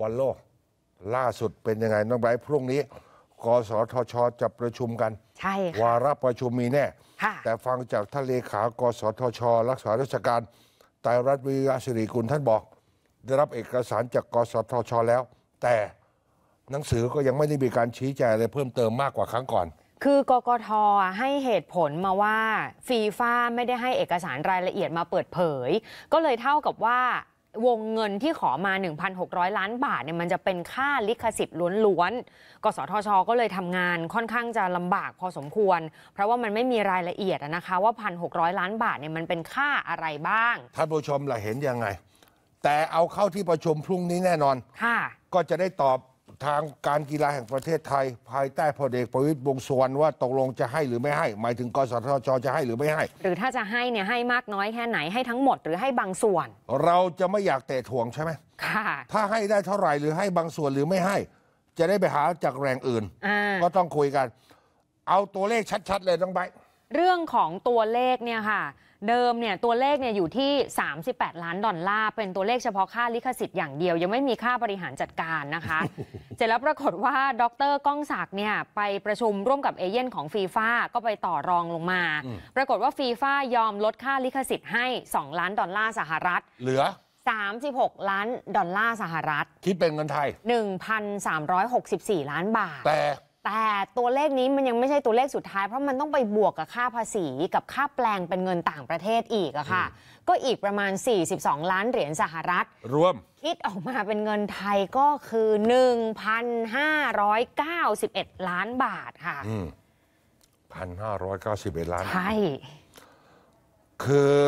บอลโลก ล่าสุดเป็นยังไงน้องไบรท์พรุ่งนี้ กสทช จะประชุมกัน ใช่วาค่ะระประชุมมีแน่แต่ฟังจากท่านเลขากสทช รักษาราชการไตรรัตวิยาสิริกุลท่านบอก ได้รับเอกสารจากกสทช แล้ว แต่หนังสือก็ยังไม่ได้มีการชี้แจงอะไรเพิ่มเติมมากกว่าครั้งก่อน คือกกทให้เหตุผลมาว่าฟีฟ่าไม่ได้ให้เอกสารรายละเอียดมาเปิดเผย ก็เลยเท่ากับว่าวงเงินที่ขอมา 1,600 ล้านบาทเนี่ยมันจะเป็นค่าลิขสิทธิ์ล้วนๆ กสทช ก็เลยทำงานค่อนข้างจะลำบากพอสมควร เพราะว่ามันไม่มีรายละเอียดนะคะว่า 1,600 ล้านบาทเนี่ยมันเป็นค่าอะไรบ้างท่านผู้ชมล่ะเห็นยังไง แต่เอาเข้าที่ประชุมพรุ่งนี้แน่นอน ค่ะ ก็จะได้ตอบทางการกีฬาแห่งประเทศไทย ภายใต้พลเอกประวิตรวงสุวรรณว่าตกลงจะให้หรือไม่ให้ หมายถึงกสทชจะให้หรือไม่ให้ หรือถ้าจะให้เนี่ยให้มากน้อยแค่ไหนให้ทั้งหมดหรือให้บางส่วน เราจะไม่อยากเตะถ่วงใช่ไหมค่ะถ้าให้ได้เท่าไหร่หรือให้บางส่วนหรือไม่ให้ จะได้ไปหาจากแรงอื่น ก็ต้องคุยกัน เอาตัวเลขชัดๆเลยต้องไปเรื่องของตัวเลขเนี่ยค่ะเดิมเนี่ยตัวเลขเนี่ยอยู่ที่ 38 ล้านดอลลาร์เป็นตัวเลขเฉพาะค่าลิขสิทธิ์อย่างเดียวยังไม่มีค่าบริหารจัดการนะคะเสร็จแล้วปรากฏว่าดรก้องศักด์เนี่ยไปประชุมร่วมกับเอเย่นของฟีฟ่าก็ไปต่อรองลงมาปรากฏว่าฟีฟ่ายอมลดค่าลิขสิทธิ์ให้2 ล้านดอลลาร์สหรัฐ เหลือ 36 ล้านดอลลาร์สหรัฐคิดเป็นเงินไทย 1,364 ล้านบาทแต่แต่ตัวเลขนี้มันยังไม่ใช่ตัวเลขสุดท้าย เพราะมันต้องไปบวกกับค่าภาษีกับค่าแปลงเป็นเงินต่างประเทศอีกอะค่ะ ก็อีกประมาณ 42 ล้านเหรียญสหรัฐรวม คิดออกมาเป็นเงินไทยก็คือ 1,591 ล้านบาทค่ะพันห้าร้อยเก้าสิบเอ็ดล้านใช่คือ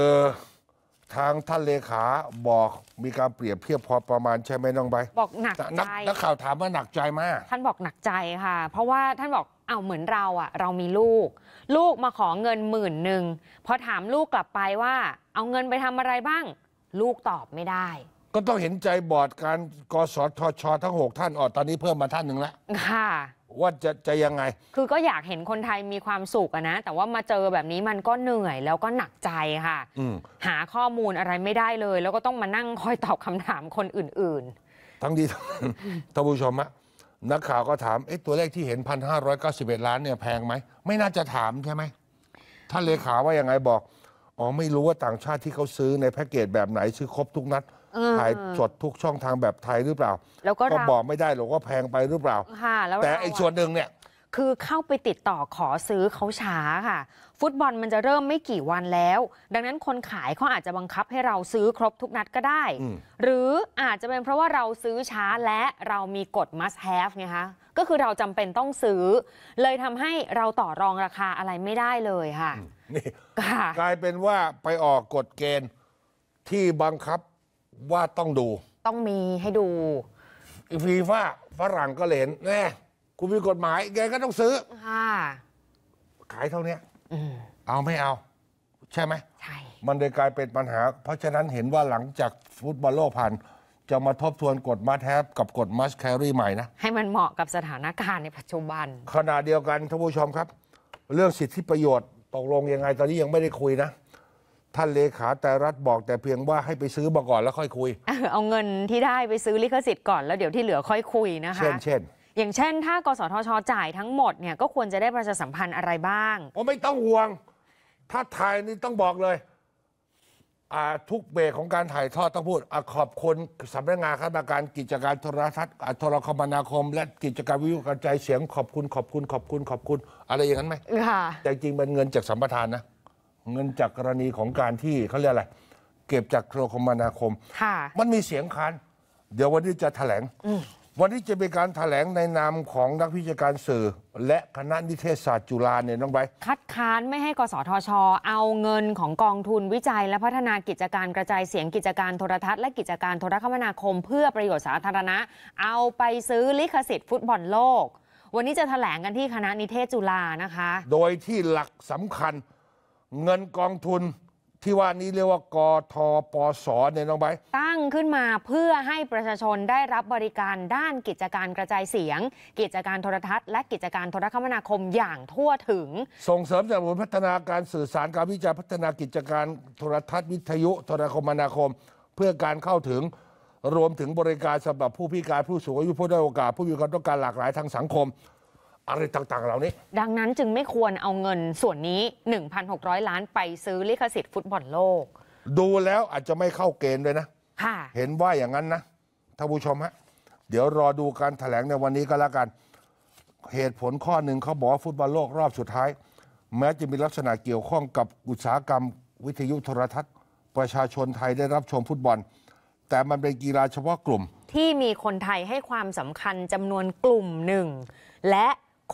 ทางท่านเลขาบอกมีการเปรียบเทียบพอประมาณใช่ไหมน้องใบบอกหนักใจนักข่าวถามว่าหนักใจมาก ท่านบอกหนักใจค่ะ เพราะว่าท่านบอกเอาเหมือนเราอะเรามีลูก ลูกมาขอเงินหมื่นหนึ่งพอถามลูกกลับไปว่า เอาเงินไปทำอะไรบ้าง ลูกตอบไม่ได้ ก็ต้องเห็นใจบอร์ดการกสทชทั้งหกท่านออกตอนนี้เพิ่มมาท่านหนึ่งแล้วค่ะว่าจะจะยังไง คือก็อยากเห็นคนไทยมีความสุขนะ แต่ว่ามาเจอแบบนี้มันก็เหนื่อยแล้วก็หนักใจค่ะ หาข้อมูลอะไรไม่ได้เลย แล้วก็ต้องมานั่งคอยตอบคำถามคนอื่น ๆ ทั้งดีท่านผู้ชมอะนักข่าวก็ถามเอ๊ตัวเลขที่เห็น 1,591 ล้านเนี่ยแพงไหมไม่น่าจะถามใช่ไหมท่านเลขาว่ายังไงบอกอ๋อไม่รู้ว่าต่างชาติที่เขาซื้อในแพ็กเกจแบบไหนซื้อครบทุกนัดถ่ายสดทุกช่องทางแบบไทยหรือเปล่า แล้วก็กบอกไม่ได้หรอกว่าแพงไปหรือเปล่า ค่ะแล้วแต่อีกไอ้ส่วนหนึ่งเนี่ย คือเข้าไปติดต่อขอซื้อเขาช้าค่ะ ฟุตบอลมันจะเริ่มไม่กี่วันแล้ว ดังนั้นคนขายเขาอาจจะบังคับให้เราซื้อครบทุกนัดก็ได้ หรืออาจจะเป็นเพราะว่าเราซื้อช้าและเรามีกฎ must have ไงคะก็คือเราจำเป็นต้องซื้อ เลยทำให้เราต่อรองราคาอะไรไม่ได้เลยค่ะนี่ค่ะ กลายเป็นว่าไปออกกฎเกณฑ์ที่บังคับว่าต้องดู ต้องมีให้ดูฟีฟ่าฝรั่งก็เห็นแน่คุณมีกฎหมายแงก็ต้องซื้อ ค่ะ ขายเท่าเนี้ยเอาไม่เอา ใช่ไหมใช่ มันเลยกลายเป็นปัญหา เพราะฉะนั้นเห็นว่าหลังจากฟุตบอลโลกผ่านจะมาทบทวนกฎมาแทบกับกฎมัสแครี่ใหม่นะ ให้มันเหมาะกับสถานการณ์ในปัจจุบัน ขณะเดียวกันท่านผู้ชมครับ เรื่องสิทธิประโยชน์ตกลงยังไงตอนนี้ยังไม่ได้คุยนะท่านเลขาแต่รัฐบอกแต่เพียงว่าให้ไปซื้อมาก่อนแล้วค่อยคุยเอาเงินที่ได้ไปซื้อลิขสิทธิ์ก่อนแล้วเดี๋ยวที่เหลือค่อยคุยนะคะ เช่นเช่นอย่างเช่น ถ้ากสทชจ่ายทั้งหมดเนี่ยก็ควรจะได้ประชาสัมพันธ์อะไรบ้างโอไม่ต้องห่วง ถ้าถ่ายนี่ต้องบอกเลย ทุกเบรกของการถ่ายทอดต้องพูดอขอบคุณสำนักงานคณะรการกิจการโทรทัศน์โทรคมนาคม และกิจการวิทยุกระจายเสียงขอบคุณขอบคุณ ขอบคุณขอบคุณอะไรอย่างนั้นไหมค่ะแต่จริงมันเงินจากสัมปทานนะเงินจากกรณีของการที่เขาเรียกอะไร เก็บจากโทรคมนาคมค่ะมันมีเสียงค้าน เดี๋ยววันนี้จะแถลง วันนี้จะเป็นการแถลงในนามของนักวิจาณาสื่อ และคณะนิเทศศาสตร์จุฬาเนี่ยน้องใบ คัดค้านไม่ให้กสทช เอาเงินของกองทุนวิจัยและพัฒนากิจการกระจายเสียงกิจการโทรทัศน์และกิจการโทรคมนาคม เพื่อประโยชน์สาธารณะ เอาไปซื้อลิขสิทธิ์ฟุตบอลโลก วันนี้จะแถลงกันที่คณะนิเทศจุฬานะคะ โดยที่หลักสำคัญเงินกองทุนที่ว่านี้เรียกว่ากทปสเนี่ยน้องใบตั้งขึ้นมาเพื่อให้ประชาชนได้รับบริการด้านกิจการกระจายเสียง กิจการโทรทัศน์และกิจการโทรคมนาคมอย่างทั่วถึง ส่งเสริมสนับสนุนพัฒนาการสื่อสารการวิจัยพัฒนากิจการโทรทัศน์ วิทยุโทรคมนาคม เพื่อการเข้าถึง รวมถึงบริการสำหรับผู้พิการผู้สูงอายุผู้ด้อยโอกาสผู้มีความต้องการหลากหลายทางสังคมอะไรต่างๆเหล่านี้ ดังนั้นจึงไม่ควรเอาเงินส่วนนี้ 1,600 ล้านไปซื้อลิขสิทธิ์ฟุตบอลโลก ดูแล้วอาจจะไม่เข้าเกณฑ์เลยนะ ค่ะ เห็นว่าอย่างนั้นนะท่านผู้ชมฮะ เดี๋ยวรอดูการแถลงในวันนี้ก็แล้วกัน เหตุผลข้อหนึ่งเขาบอกฟุตบอลโลกรอบสุดท้าย แม้จะมีลักษณะเกี่ยวข้องกับอุตสาหกรรมวิทยุโทรทัศน์ ประชาชนไทยได้รับชมฟุตบอล แต่มันเป็นกีฬาเฉพาะกลุ่ม ที่มีคนไทยให้ความสำคัญจำนวนกลุ่มหนึ่งและ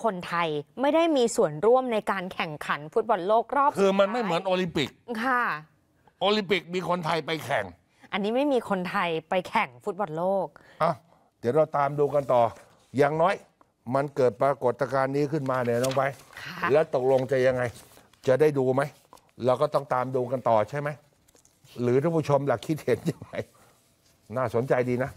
คนไทยไม่ได้มีส่วนร่วมในการแข่งขันฟุตบอลโลกรอบคือมันไม่เหมือนโอลิมปิก ค่ะ โอลิมปิกมีคนไทยไปแข่ง อันนี้ไม่มีคนไทยไปแข่งฟุตบอลโลกอ่ะเดี๋ยวเราตามดูกันต่ออย่างน้อยมันเกิดปรากฏการณ์นี้ขึ้นมาเนี่ยน้องไป แล้วตกลงจะยังไง จะได้ดูไหมเราก็ต้องตามดูกันต่อใช่ไหมหรือท่านผู้ชมหลักคิดเห็นยังไงน่าสนใจดีนะ